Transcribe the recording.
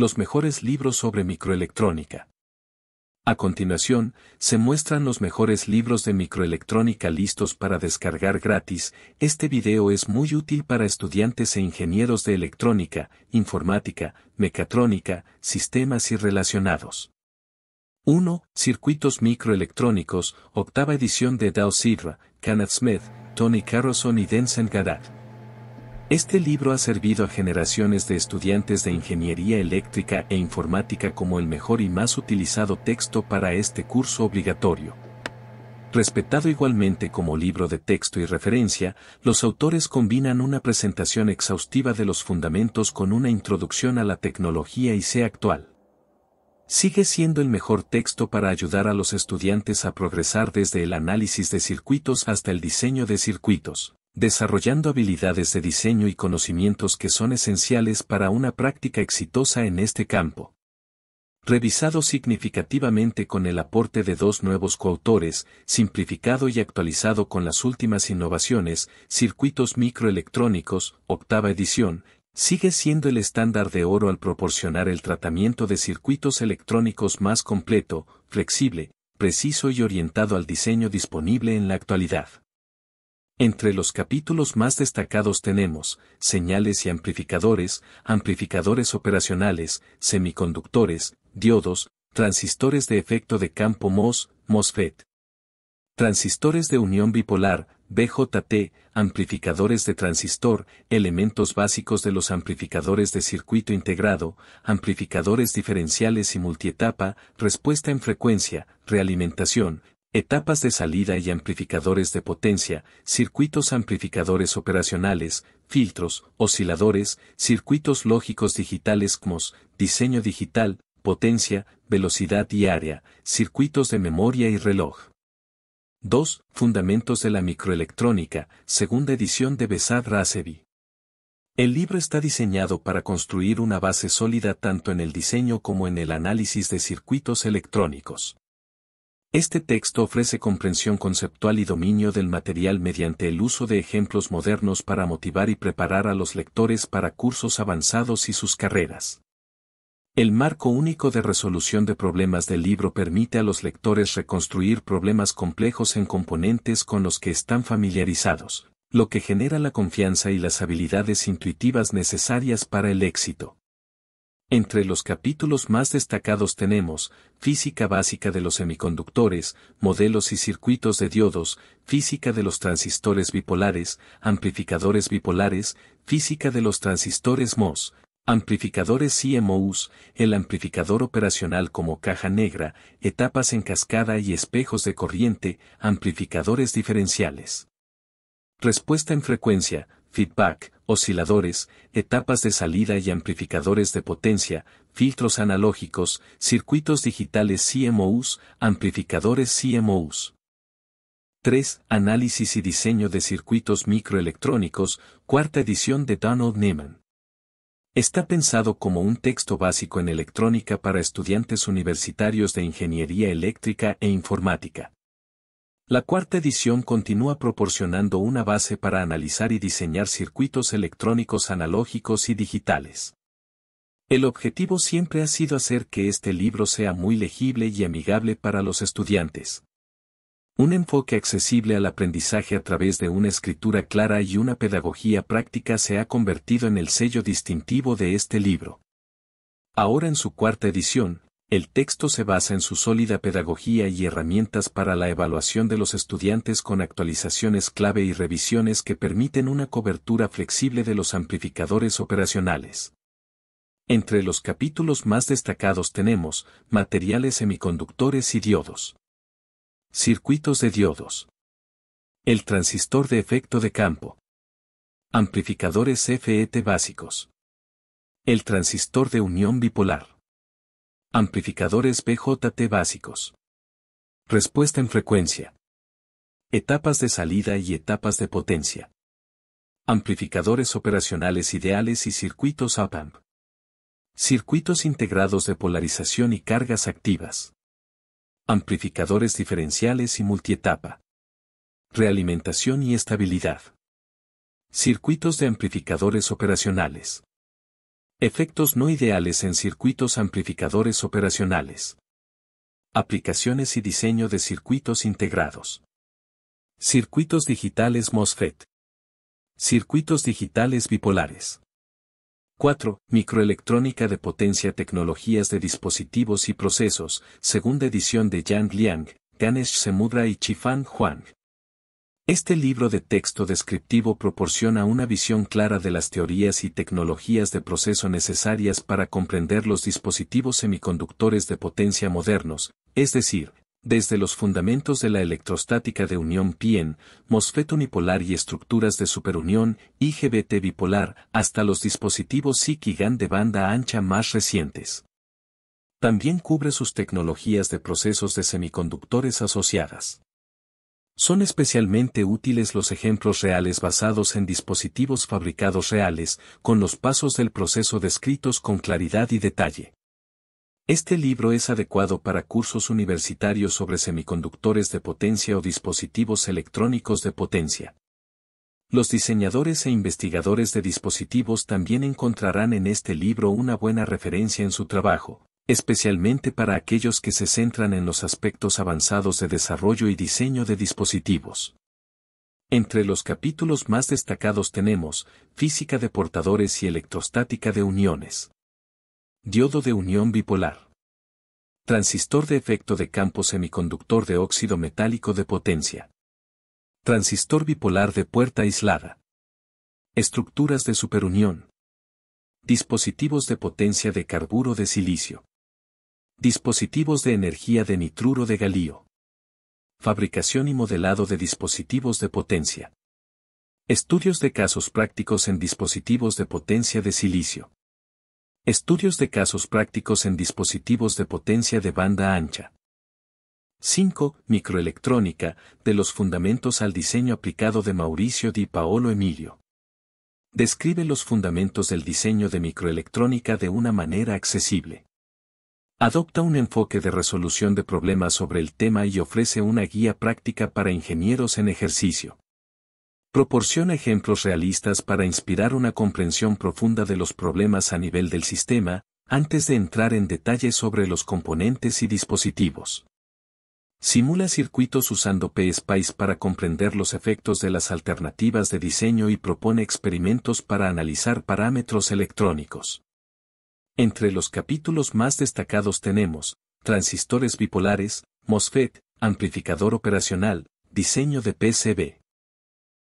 los mejores libros sobre microelectrónica. A continuación, se muestran los mejores libros de microelectrónica listos para descargar gratis. Este video es muy útil para estudiantes e ingenieros de electrónica, informática, mecatrónica, sistemas y relacionados. 1. Circuitos microelectrónicos, octava edición de Dow Sidra, Kenneth Smith, Tony CARLSON y Denson Gadat. Este libro ha servido a generaciones de estudiantes de ingeniería eléctrica e informática como el mejor y más utilizado texto para este curso obligatorio. Respetado igualmente como libro de texto y referencia, los autores combinan una presentación exhaustiva de los fundamentos con una introducción a la tecnología y sea actual. Sigue siendo el mejor texto para ayudar a los estudiantes a progresar desde el análisis de circuitos hasta el diseño de circuitos desarrollando habilidades de diseño y conocimientos que son esenciales para una práctica exitosa en este campo. Revisado significativamente con el aporte de dos nuevos coautores, simplificado y actualizado con las últimas innovaciones, circuitos microelectrónicos, octava edición, sigue siendo el estándar de oro al proporcionar el tratamiento de circuitos electrónicos más completo, flexible, preciso y orientado al diseño disponible en la actualidad. Entre los capítulos más destacados tenemos señales y amplificadores, amplificadores operacionales, semiconductores, diodos, transistores de efecto de campo MOS, MOSFET. Transistores de unión bipolar, BJT, amplificadores de transistor, elementos básicos de los amplificadores de circuito integrado, amplificadores diferenciales y multietapa, respuesta en frecuencia, realimentación, etapas de salida y amplificadores de potencia, circuitos amplificadores operacionales, filtros, osciladores, circuitos lógicos digitales CMOS, diseño digital, potencia, velocidad y área, circuitos de memoria y reloj. 2. Fundamentos de la microelectrónica, segunda edición de Besad Rasevi. El libro está diseñado para construir una base sólida tanto en el diseño como en el análisis de circuitos electrónicos. Este texto ofrece comprensión conceptual y dominio del material mediante el uso de ejemplos modernos para motivar y preparar a los lectores para cursos avanzados y sus carreras. El marco único de resolución de problemas del libro permite a los lectores reconstruir problemas complejos en componentes con los que están familiarizados, lo que genera la confianza y las habilidades intuitivas necesarias para el éxito. Entre los capítulos más destacados tenemos Física básica de los semiconductores, modelos y circuitos de diodos, Física de los transistores bipolares, amplificadores bipolares, Física de los transistores MOS, amplificadores CMOS, el amplificador operacional como caja negra, etapas en cascada y espejos de corriente, amplificadores diferenciales. Respuesta en frecuencia, feedback, osciladores, etapas de salida y amplificadores de potencia, filtros analógicos, circuitos digitales CMOS, amplificadores CMOS. 3. Análisis y diseño de circuitos microelectrónicos, cuarta edición de Donald Neiman. Está pensado como un texto básico en electrónica para estudiantes universitarios de ingeniería eléctrica e informática. La cuarta edición continúa proporcionando una base para analizar y diseñar circuitos electrónicos analógicos y digitales. El objetivo siempre ha sido hacer que este libro sea muy legible y amigable para los estudiantes. Un enfoque accesible al aprendizaje a través de una escritura clara y una pedagogía práctica se ha convertido en el sello distintivo de este libro. Ahora en su cuarta edición, el texto se basa en su sólida pedagogía y herramientas para la evaluación de los estudiantes con actualizaciones clave y revisiones que permiten una cobertura flexible de los amplificadores operacionales. Entre los capítulos más destacados tenemos materiales semiconductores y diodos. Circuitos de diodos. El transistor de efecto de campo. Amplificadores FET básicos. El transistor de unión bipolar. Amplificadores BJT básicos. Respuesta en frecuencia. Etapas de salida y etapas de potencia. Amplificadores operacionales ideales y circuitos op Circuitos integrados de polarización y cargas activas. Amplificadores diferenciales y multietapa. Realimentación y estabilidad. Circuitos de amplificadores operacionales. Efectos no ideales en circuitos amplificadores operacionales. Aplicaciones y diseño de circuitos integrados. Circuitos digitales MOSFET. Circuitos digitales bipolares. 4. Microelectrónica de potencia tecnologías de dispositivos y procesos, segunda edición de Yang Liang, Ganesh Semudra y Chifan Huang. Este libro de texto descriptivo proporciona una visión clara de las teorías y tecnologías de proceso necesarias para comprender los dispositivos semiconductores de potencia modernos, es decir, desde los fundamentos de la electrostática de unión PIEN, MOSFET unipolar y estructuras de superunión, IGBT bipolar, hasta los dispositivos SiC y GAN de banda ancha más recientes. También cubre sus tecnologías de procesos de semiconductores asociadas. Son especialmente útiles los ejemplos reales basados en dispositivos fabricados reales, con los pasos del proceso descritos con claridad y detalle. Este libro es adecuado para cursos universitarios sobre semiconductores de potencia o dispositivos electrónicos de potencia. Los diseñadores e investigadores de dispositivos también encontrarán en este libro una buena referencia en su trabajo, especialmente para aquellos que se centran en los aspectos avanzados de desarrollo y diseño de dispositivos. Entre los capítulos más destacados tenemos Física de portadores y electrostática de uniones. Diodo de unión bipolar. Transistor de efecto de campo semiconductor de óxido metálico de potencia. Transistor bipolar de puerta aislada. Estructuras de superunión. Dispositivos de potencia de carburo de silicio. Dispositivos de energía de nitruro de galío. Fabricación y modelado de dispositivos de potencia. Estudios de casos prácticos en dispositivos de potencia de silicio. Estudios de casos prácticos en dispositivos de potencia de banda ancha. 5. Microelectrónica, de los fundamentos al diseño aplicado de Mauricio Di Paolo Emilio. Describe los fundamentos del diseño de microelectrónica de una manera accesible. Adopta un enfoque de resolución de problemas sobre el tema y ofrece una guía práctica para ingenieros en ejercicio. Proporciona ejemplos realistas para inspirar una comprensión profunda de los problemas a nivel del sistema, antes de entrar en detalle sobre los componentes y dispositivos. Simula circuitos usando PSPICE para comprender los efectos de las alternativas de diseño y propone experimentos para analizar parámetros electrónicos. Entre los capítulos más destacados tenemos, transistores bipolares, MOSFET, amplificador operacional, diseño de PCB.